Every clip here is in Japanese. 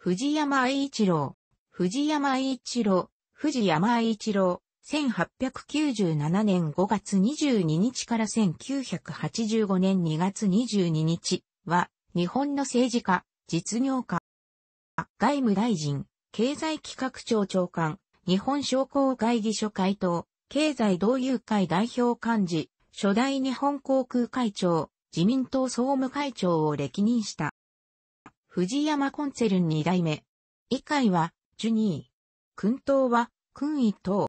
藤山愛一郎、藤山愛一郎、藤山愛一郎、1897年5月22日から1985年2月22日は、日本の政治家、実業家、外務大臣、経済企画庁長官、日本商工会議所会頭、経済同友会代表幹事、初代日本航空会長、自民党総務会長を歴任した。藤山コンツェルン二代目。以下は、ジュニー。君党は、君位等。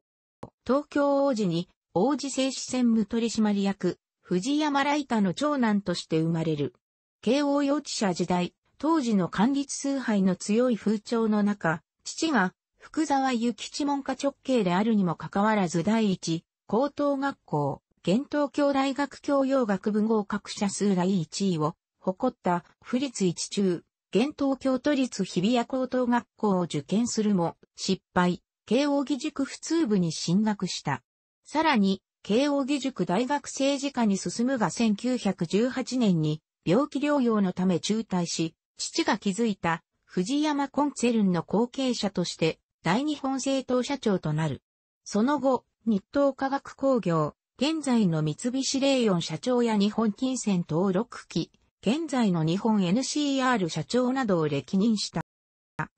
東京王子に、王子製紙専務取締役、藤山ライタの長男として生まれる。慶応幼稚舎時代、当時の管理崇拝の強い風潮の中、父が、福沢諭吉門下直系であるにもかかわらず第一、高等学校、現東京大学教養学部合格者数第一位を誇った不立一中現東京都立日比谷高等学校を受験するも、失敗、慶応義塾普通部に進学した。さらに、慶応義塾大学政治科に進むが1918年に病気療養のため中退し、父が築いた藤山コンツェルンの後継者として大日本政党社長となる。その後、日東科学工業、現在の三菱霊園社長や日本金銭登録機、現在の日本 NCR 社長などを歴任した。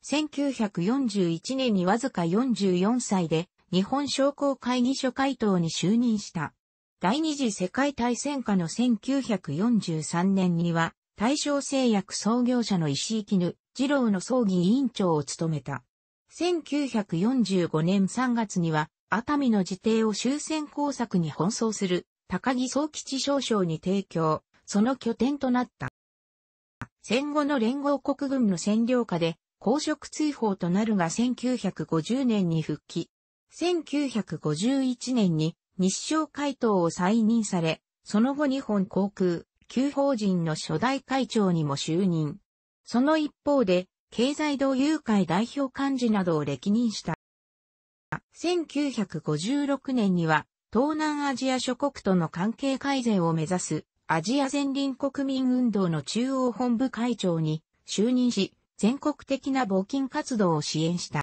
1941年にわずか44歳で日本商工会議所会頭に就任した。第二次世界大戦下の1943年には大正製薬創業者の石井絹二郎の葬儀委員長を務めた。1945年3月には熱海の自邸を終戦工作に奔走する高木総吉少将に提供、その拠点となった。戦後の連合国軍の占領下で、公職追放となるが1950年に復帰。1951年に日照会頭を再任され、その後日本航空、旧法人の初代会長にも就任。その一方で、経済同友会代表幹事などを歴任した。1956年には、東南アジア諸国との関係改善を目指すアジア全輪国民運動の中央本部会長に就任し、全国的な募金活動を支援した。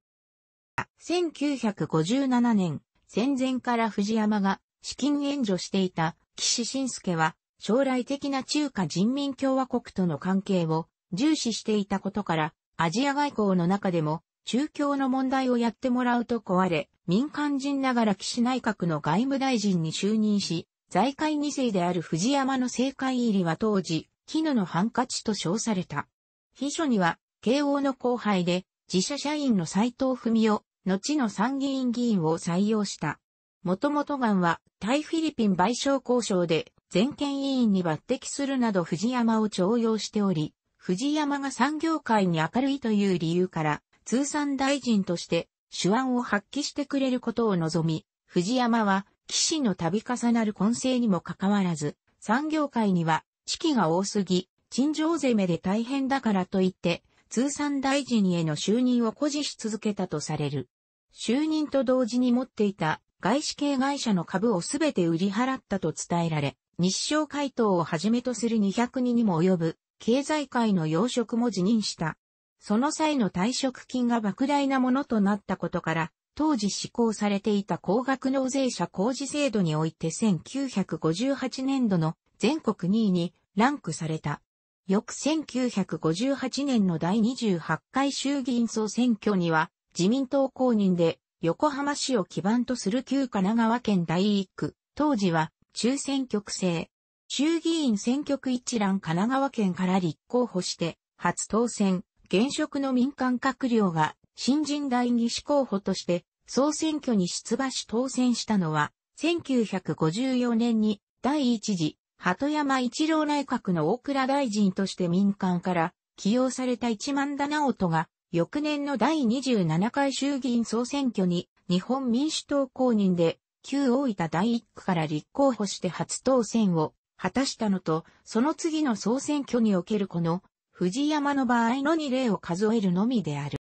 1957年、戦前から藤山が資金援助していた岸信介は、将来的な中華人民共和国との関係を重視していたことから、アジア外交の中でも中共の問題をやってもらうと壊れ、民間人ながら岸内閣の外務大臣に就任し、財界二世である藤山の政界入りは当時、絹のハンカチと称された。秘書には、慶応の後輩で、自社社員の斎藤文夫、後の参議院議員を採用した。もともとがは、対フィリピン賠償交渉で、全権委員に抜擢するなど藤山を徴用しており、藤山が産業界に明るいという理由から、通産大臣として手腕を発揮してくれることを望み、藤山は騎士の度重なる混成にもかかわらず、産業界には、四季が多すぎ、陳情攻めで大変だからといって、通産大臣への就任を誇示し続けたとされる。就任と同時に持っていた外資系会社の株をすべて売り払ったと伝えられ、日照回答をはじめとする200人にも及ぶ経済界の要職も辞任した。その際の退職金が莫大なものとなったことから、当時施行されていた高額納税者工事制度において1958年度の全国2位にランクされた。翌1958年の第28回衆議院総選挙には自民党公認で横浜市を基盤とする旧神奈川県第1区、当時は中選挙区制。衆議院選挙区一覧神奈川県から立候補して初当選、現職の民間閣僚が新人代議士候補として総選挙に出馬し当選したのは、1954年に第一次鳩山一郎内閣の大倉大臣として民間から起用された一万田直人が、翌年の第27回衆議院総選挙に日本民主党公認で旧大分第1区から立候補して初当選を果たしたのと、その次の総選挙におけるこの藤山の場合の2例を数えるのみである。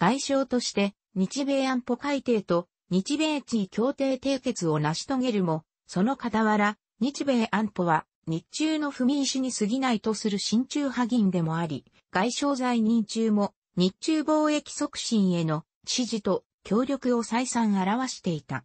外相として日米安保改定と日米地位協定締結を成し遂げるも、その傍ら、日米安保は日中の不民主に過ぎないとする親中派議員でもあり、外相在任中も日中貿易促進への支持と協力を再三表していた。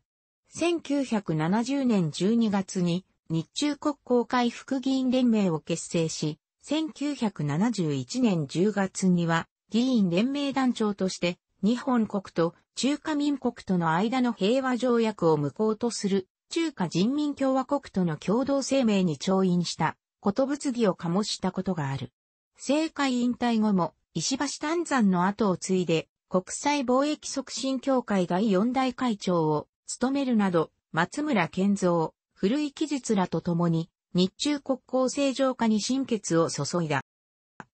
1970年12月に日中国交会副議員連盟を結成し、1971年10月には議員連盟団長として日本国と中華民国との間の平和条約を無効とする中華人民共和国との共同声明に調印した、ことぶつぎを醸したことがある。政界引退後も、石橋丹山の後を継いで、国際貿易促進協会第4大会長を務めるなど、松村健造、古い記述らと共に、日中国交正常化に心血を注いだ。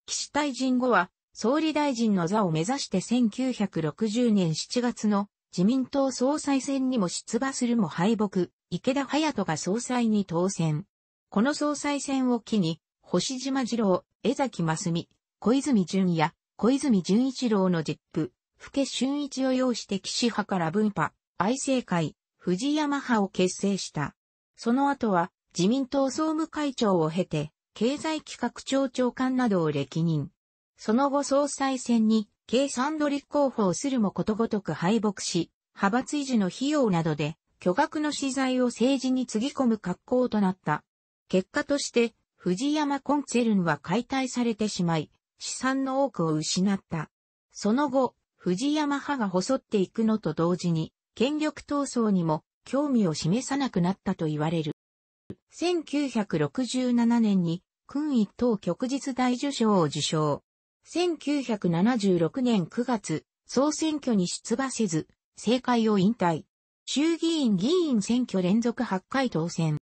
岸大臣後は、総理大臣の座を目指して1960年7月の自民党総裁選にも出馬するも敗北、池田隼人が総裁に当選。この総裁選を機に、星島二郎、江崎真美、小泉淳也、小泉純一郎の実父、福家俊一を要して岸派から分派、愛政会、藤山派を結成した。その後は自民党総務会長を経て、経済企画庁長官などを歴任。その後総裁選に、計算度立候補をするもことごとく敗北し、派閥維持の費用などで、巨額の資材を政治につぎ込む格好となった。結果として、藤山コンツェルンは解体されてしまい、資産の多くを失った。その後、藤山派が細っていくのと同時に、権力闘争にも興味を示さなくなったと言われる。1967年に、君一等旭日大受賞を受賞。1976年9月、総選挙に出馬せず、政界を引退。衆議院議員選挙連続8回当選。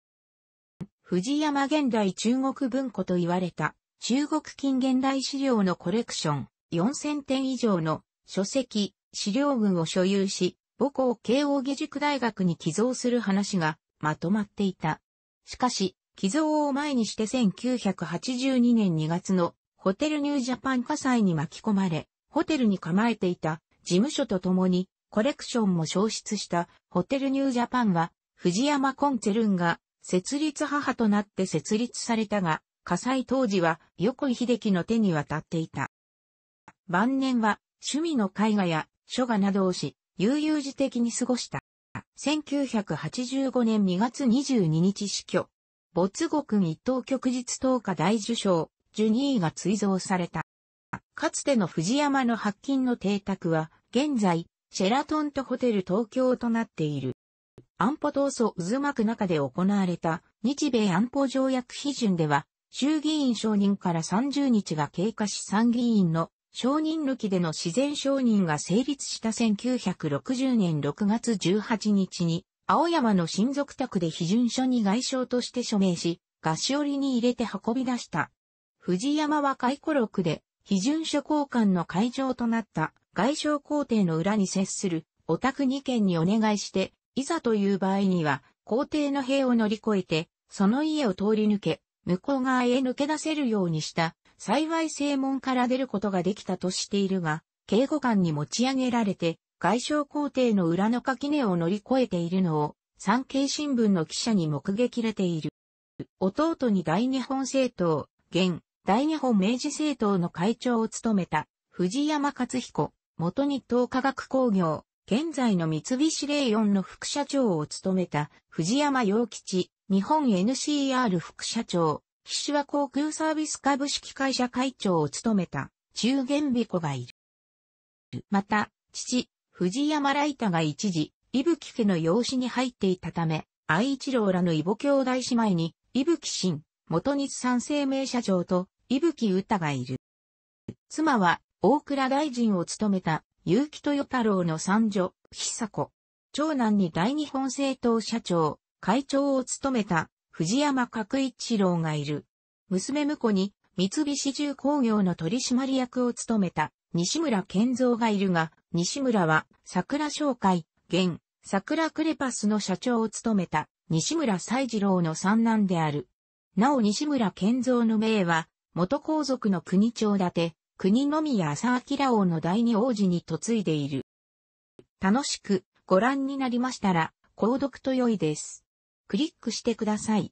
藤山現代中国文庫と言われた、中国近現代資料のコレクション、4000点以上の書籍、資料群を所有し、母校慶応義塾大学に寄贈する話がまとまっていた。しかし、寄贈を前にして1982年2月のホテルニュージャパン火災に巻き込まれ、ホテルに構えていた事務所と共にコレクションも消失したホテルニュージャパンは、藤山コンツェルンが設立母となって設立されたが、火災当時は横井秀樹の手に渡っていた。晩年は趣味の絵画や書画などをし、悠々自適に過ごした。1985年2月22日死去。没獄一等旭日投下大受賞。ジュニーが追贈された。かつての藤山の白金の邸宅は、現在、シェラトンとホテル東京となっている。安保闘争渦巻く中で行われた日米安保条約批准では、衆議院承認から30日が経過し参議院の承認抜きでの自然承認が成立した1960年6月18日に、青山の親族宅で批准書に外相として署名し、菓子折りに入れて運び出した藤山は回顧録で、批准書交換の会場となった外省皇帝の裏に接するお宅2軒にお願いして、いざという場合には、皇帝の兵を乗り越えて、その家を通り抜け、向こう側へ抜け出せるようにした、幸い正門から出ることができたとしているが、警護官に持ち上げられて、外省皇帝の裏の垣根を乗り越えているのを、産経新聞の記者に目撃れている。弟に大日本政党、現、大日本明治政党の会長を務めた藤山勝彦、元日東科学工業、現在の三菱レイオンの副社長を務めた藤山洋吉、日本 NCR 副社長、岸和航空サービス株式会社会長を務めた中元美子がいる。また、父、藤山ライタが一時、伊吹家の養子に入っていたため、愛一郎らの伊母兄弟姉妹に、伊吹新、元日三生命社長と、伊吹歌がいる。妻は、大倉大臣を務めた、結城豊太郎の三女、久子。長男に大日本政党社長、会長を務めた、藤山角一郎がいる。娘婿に、三菱重工業の取締役を務めた、西村健三がいるが、西村は、桜商会、現、桜クレパスの社長を務めた、西村西次郎の三男である。なお西村健三の名は、元皇族の国長立て、国のみや朝明王の第二王子に嫁いでいる。楽しくご覧になりましたら、購読と良いです。クリックしてください。